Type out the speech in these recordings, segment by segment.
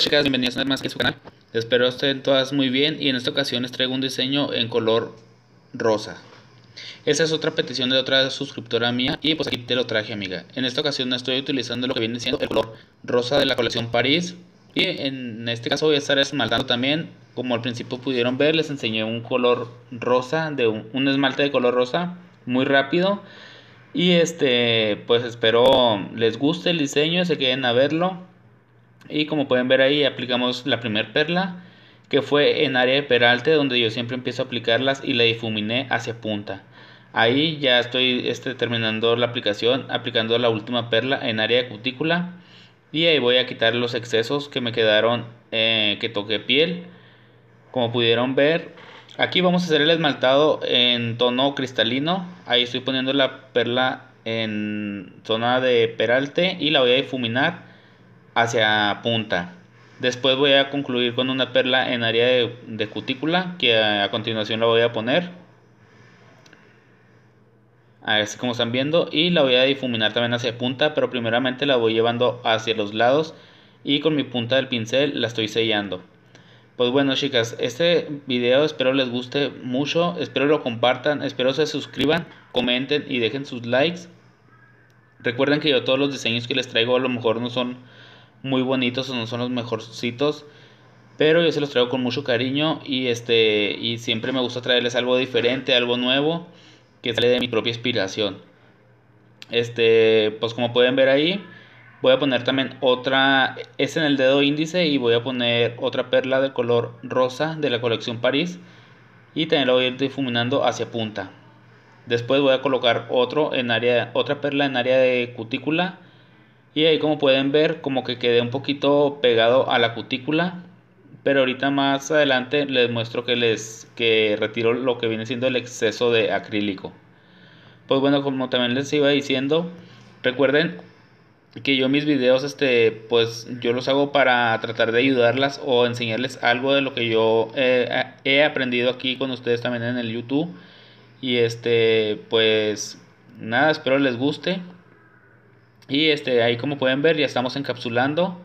chicas, bienvenidos a más que su canal. Espero estén todas muy bien y en esta ocasión les traigo un diseño en color rosa. Esa es otra petición de otra suscriptora mía y pues aquí te lo traje amiga. En esta ocasión estoy utilizando lo que viene siendo el color rosa de la colección París. Y en este caso voy a estar esmaltando también, como al principio pudieron ver, les enseñé un color rosa, de un, un esmalte de color rosa muy rápido. Y este, pues espero les guste el diseño, se queden a verlo y como pueden ver ahí aplicamos la primera perla que fue en área de peralte donde yo siempre empiezo a aplicarlas y la difuminé hacia punta. Ahí ya estoy este, terminando la aplicación, aplicando la última perla en área de cutícula. Y ahí voy a quitar los excesos que me quedaron eh, que toqué piel. Como pudieron ver, aquí vamos a hacer el esmaltado en tono cristalino. Ahí estoy poniendo la perla en zona de peralte y la voy a difuminar hacia punta. Después voy a concluir con una perla en área de, cutícula que a, continuación la voy a poner. Así como están viendo y la voy a difuminar también hacia punta pero primeramente la voy llevando hacia los lados y con mi punta del pincel la estoy sellando. Pues bueno chicas, este video espero les guste mucho, espero lo compartan, espero se suscriban, comenten y dejen sus likes. Recuerden que yo todos los diseños que les traigo a lo mejor no son muy bonitos no son los mejorcitos. Pero yo se los traigo con mucho cariño y, este, y siempre me gusta traerles algo diferente, algo nuevo, que sale de mi propia inspiración. Este, pues como pueden ver ahí, voy a poner también otra, es en el dedo índice y voy a poner otra perla de color rosa de la colección París. Y también la voy a ir difuminando hacia punta. Después voy a colocar otro en área, otra perla en área de cutícula y ahí como pueden ver, como que quedé un poquito pegado a la cutícula. Pero ahorita más adelante les muestro que les que retiro lo que viene siendo el exceso de acrílico. Pues bueno, como también les iba diciendo, recuerden que yo mis videos este pues yo los hago para tratar de ayudarlas o enseñarles algo de lo que yo eh, he aprendido aquí con ustedes también en el YouTube y este pues nada espero les guste y este, ahí como pueden ver ya estamos encapsulando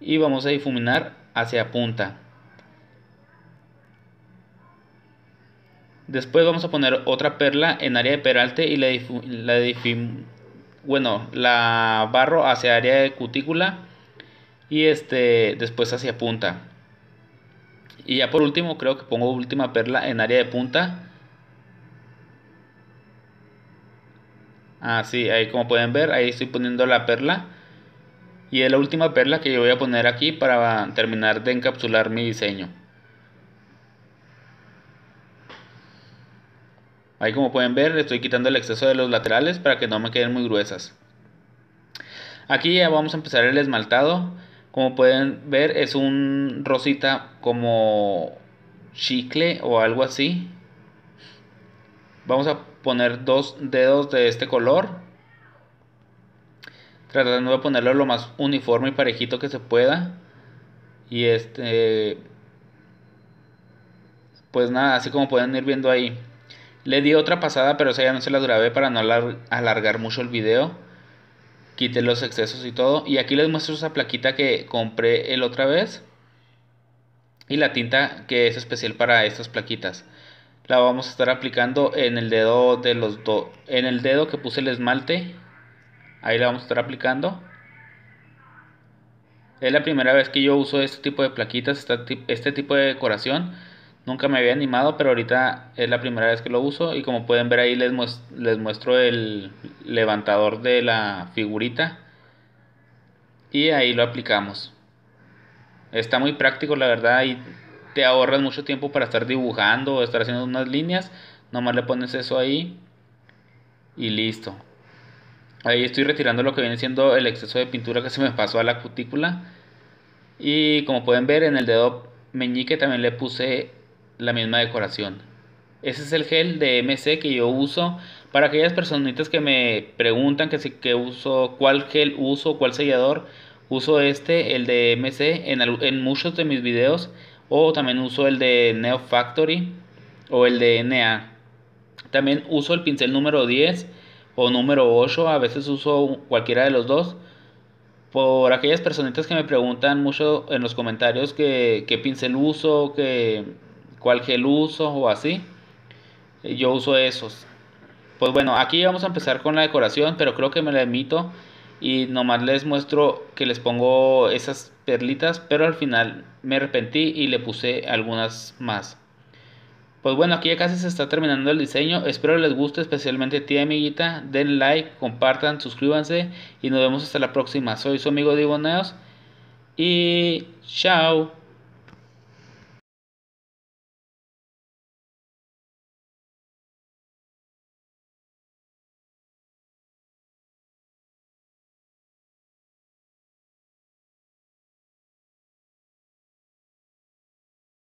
y vamos a difuminar hacia punta. Después vamos a poner otra perla en área de peralte y la, la, bueno, la barro hacia área de cutícula y este, después hacia punta. Y ya por último creo que pongo última perla en área de punta Así, ah, sí, ahí como pueden ver, ahí estoy poniendo la perla. Y es la última perla que yo voy a poner aquí para terminar de encapsular mi diseño. Ahí como pueden ver, estoy quitando el exceso de los laterales para que no me queden muy gruesas. Aquí ya vamos a empezar el esmaltado. Como pueden ver, es un rosita como chicle o algo así. Vamos a poner dos dedos de este color, tratando de ponerlo lo más uniforme y parejito que se pueda. Y este, pues nada, así como pueden ir viendo ahí. Le di otra pasada, pero esa ya no se la grabé para no alargar mucho el video. Quité los excesos y todo. Y aquí les muestro esa plaquita que compré el otra vez. Y la tinta que es especial para estas plaquitas la vamos a estar aplicando en el dedo de los en el dedo que puse el esmalte ahí la vamos a estar aplicando es la primera vez que yo uso este tipo de plaquitas este tipo de decoración nunca me había animado pero ahorita es la primera vez que lo uso y como pueden ver ahí les, muestro, les muestro el levantador de la figurita y ahí lo aplicamos está muy práctico la verdad y te ahorras mucho tiempo para estar dibujando o estar haciendo unas líneas. Nomás le pones eso ahí y listo. Ahí estoy retirando lo que viene siendo el exceso de pintura que se me pasó a la cutícula. Y como pueden ver en el dedo meñique también le puse la misma decoración. Ese es el gel de MC que yo uso. Para aquellas personitas que me preguntan que, si, que uso, cuál gel uso, cuál sellador, uso este, el de MC, en, en muchos de mis videos o también uso el de Neo Factory o el de NA. También uso el pincel número 10 o número 8. A veces uso cualquiera de los dos. Por aquellas personitas que me preguntan mucho en los comentarios que, qué pincel uso, que, cuál gel uso o así. Eh, yo uso esos. Pues bueno, aquí vamos a empezar con la decoración, pero creo que me la emito y nomás les muestro que les pongo esas perlitas, pero al final me arrepentí y le puse algunas más. Pues bueno, aquí ya casi se está terminando el diseño, espero les guste especialmente a ti amiguita, den like, compartan, suscríbanse y nos vemos hasta la próxima. Soy su amigo Diboneos y chao.